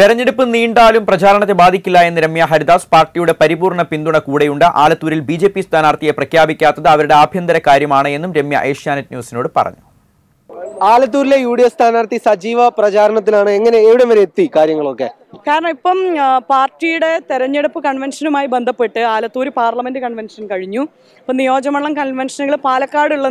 തെരഞ്ഞെടുപ്പ് നീണ്ടാലും പ്രചാരണത്തെ ബാധിക്കില്ല എന്ന് രമ്യ ഹരിദാസ് പാർട്ടിയുടെ പരിപൂർണ പിന്തുണ കൂടെയുണ്ട് ആലത്തൂരിൽ ബി സ്ഥാനാർത്ഥിയെ പ്രഖ്യാപിക്കാത്തത് അവരുടെ ആഭ്യന്തര കാര്യമാണ് എന്നും രമ്യ ഏഷ്യാനെറ്റ് ന്യൂസിനോട് പറഞ്ഞു ആലത്തൂരിലെ യു ഡി എഫ് സ്ഥാനാർത്ഥി സജീവ പ്രചാരണത്തിലാണ് എങ്ങനെ എവിടെ വരെ എത്തി കാര്യങ്ങളൊക്കെ കാരണം ഇപ്പം പാർട്ടിയുടെ തെരഞ്ഞെടുപ്പ് കൺവെൻഷനുമായി ബന്ധപ്പെട്ട് ആലത്തൂർ പാർലമെന്റ് കൺവെൻഷൻ കഴിഞ്ഞു ഇപ്പം നിയോജമണ്ഡലം കൺവെൻഷനുകൾ പാലക്കാടുള്ള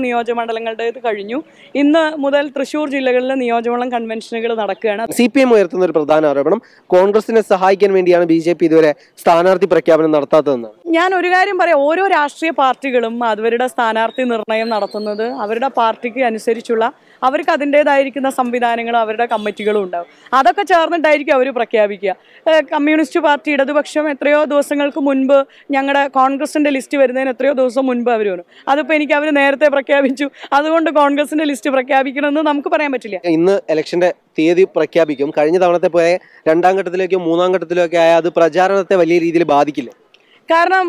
ഇത് കഴിഞ്ഞു ഇന്ന് മുതൽ തൃശൂർ ജില്ലകളിലെ നിയോജമണ്ഡലം കൺവെൻഷനുകൾ നടക്കുകയാണ് സി പി എം ഉയർത്തുന്ന ഒരു പ്രധാന ആരോപണം കോൺഗ്രസിനെ സഹായിക്കാൻ വേണ്ടിയാണ് ബി ജെ പി ഇതുവരെ സ്ഥാനാർത്ഥി പ്രഖ്യാപനം നടത്താത്തതെന്ന് ഞാൻ ഒരു കാര്യം പറയാം ഓരോ രാഷ്ട്രീയ പാർട്ടികളും അവരുടെ സ്ഥാനാർത്ഥി നിർണയം നടത്തുന്നത് അവരുടെ പാർട്ടിക്ക് അനുസരിച്ചുള്ള അവർക്ക് അതിൻ്റേതായിരിക്കുന്ന സംവിധാനങ്ങളും അവരുടെ കമ്മിറ്റികളും ഉണ്ടാവും അതൊക്കെ ചേർന്നിട്ടായിരിക്കും അവർ പ്രഖ്യാപിക്കുക കമ്മ്യൂണിസ്റ്റ് പാർട്ടി ഇടതുപക്ഷം എത്രയോ ദിവസങ്ങൾക്ക് മുൻപ് ഞങ്ങളുടെ കോൺഗ്രസിൻ്റെ ലിസ്റ്റ് വരുന്നതിന് എത്രയോ ദിവസം മുൻപ് അവർ വരും അതിപ്പോൾ എനിക്ക് അവർ നേരത്തെ പ്രഖ്യാപിച്ചു അതുകൊണ്ട് കോൺഗ്രസിൻ്റെ ലിസ്റ്റ് പ്രഖ്യാപിക്കണമെന്ന് നമുക്ക് പറയാൻ പറ്റില്ല ഇന്ന് ഇലക്ഷൻ്റെ തീയതി പ്രഖ്യാപിക്കും കഴിഞ്ഞ തവണത്തെ പോലെ രണ്ടാം ഘട്ടത്തിലേക്കോ മൂന്നാം ഘട്ടത്തിലേക്കോ ആയാൽ അത് പ്രചാരണത്തെ വലിയ രീതിയിൽ ബാധിക്കില്ല കാരണം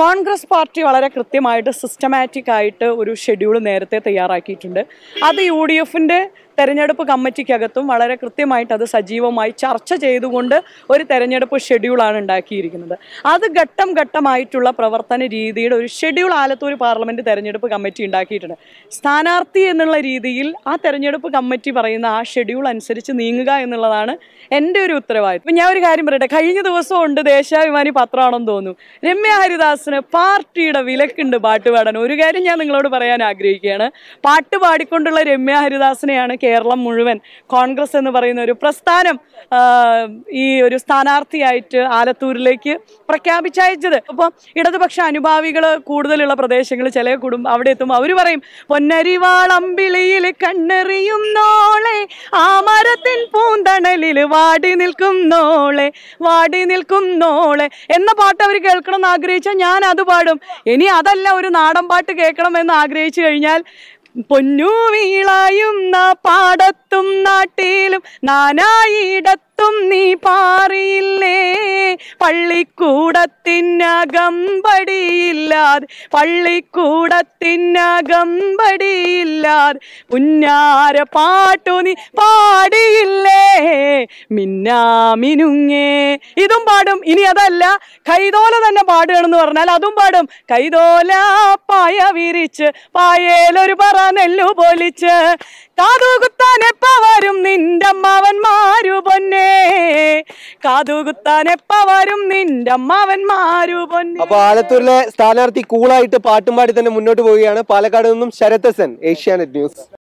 കോൺഗ്രസ് പാർട്ടി വളരെ കൃത്യമായിട്ട് സിസ്റ്റമാറ്റിക് ആയിട്ട് ഒരു ഷെഡ്യൂൾ നേരത്തെ തയ്യാറാക്കിയിട്ടുണ്ട് അത് യു ഡി എഫിൻ്റെ തെരഞ്ഞെടുപ്പ് കമ്മിറ്റിക്കകത്തും വളരെ കൃത്യമായിട്ട് അത് സജീവമായി ചർച്ച ചെയ്തുകൊണ്ട് ഒരു തെരഞ്ഞെടുപ്പ് ഷെഡ്യൂളാണ് ഉണ്ടാക്കിയിരിക്കുന്നത് അത് ഘട്ടം ഘട്ടമായിട്ടുള്ള പ്രവർത്തന രീതിയുടെ ഒരു ഷെഡ്യൂൾ ആലത്തൂർ പാർലമെൻറ്റ് തെരഞ്ഞെടുപ്പ് കമ്മിറ്റി ഉണ്ടാക്കിയിട്ടുണ്ട് സ്ഥാനാർത്ഥി എന്നുള്ള രീതിയിൽ ആ തെരഞ്ഞെടുപ്പ് കമ്മിറ്റി പറയുന്ന ആ ഷെഡ്യൂൾ അനുസരിച്ച് നീങ്ങുക എന്നുള്ളതാണ് എൻ്റെ ഒരു ഉത്തരവാദിത്വം ഞാൻ ഒരു കാര്യം പറയട്ടെ കഴിഞ്ഞ ദിവസം ഉണ്ട് ദേശാഭിമാനി പത്രമാണെന്ന് തോന്നുന്നു രമ്യ ഹരിദാസിന് പാർട്ടിയുടെ വിലക്കുണ്ട് പാട്ടുപാടാൻ ഒരു കാര്യം ഞാൻ നിങ്ങളോട് പറയാൻ ആഗ്രഹിക്കുകയാണ് പാട്ട് പാടിക്കൊണ്ടുള്ള രമ്യ ഹരിദാസിനെയാണ് കേരളം മുഴുവൻ കോൺഗ്രസ് എന്ന് പറയുന്ന ഒരു പ്രസ്ഥാനം ഈ ഒരു സ്ഥാനാർത്ഥിയായിട്ട് ആലത്തൂരിലേക്ക് പ്രഖ്യാപിച്ചയച്ചത് അപ്പോൾ ഇടതുപക്ഷ അനുഭാവികൾ കൂടുതലുള്ള പ്രദേശങ്ങൾ ചില കുടുംബം അവിടെ എത്തുമ്പോൾ അവർ പറയും പൊന്നരിവാളമ്പിളിയിൽ കണ്ണെറിയുന്നോളെ ആ മരത്തിൻ പൂന്തണലിൽ വാടി നിൽക്കും നോളെ വാടി നിൽക്കും നോളെ എന്ന പാട്ട് അവർ കേൾക്കണം എന്ന് ആഗ്രഹിച്ചാൽ ഞാൻ അത് പാടും ഇനി അതല്ല ഒരു നാടൻ പാട്ട് കേൾക്കണം എന്ന് ആഗ്രഹിച്ചു കഴിഞ്ഞാൽ പൊന്നു വീളായുന്ന പാടത്തും നാട്ടിലും നാനായിടത്തും നീ പാറിയില്ലേ പള്ളിക്കൂടത്തിനകമ്പടിയില്ലാതെ പള്ളിക്കൂടത്തിനകമ്പടിയില്ലാതെ പുന്നാര പാട്ടു നീ പാടിയില്ലേ മിന്നാമിനുങ്ങേ ഇതും പാടും ഇനി അതല്ല കൈതോല തന്നെ പാടുകയാണെന്ന് പറഞ്ഞാൽ അതും പാടും കൈതോല പായ വിരിച്ച് പായേലൊരു പറ നെല്ലു പൊലിച്ച് എപ്പ വരും നിന്റെ മാവന്മാരു പൊന്ന കാതുകുത്താൻ എപ്പ വരും അപ്പൊ ആലത്തൂരിലെ സ്ഥാനാർത്ഥി കൂളായിട്ട് പാട്ടും പാടി തന്നെ മുന്നോട്ട് പോവുകയാണ് പാലക്കാട് നിന്നും ശരത്തസൻ ഏഷ്യാനെറ്റ് ന്യൂസ്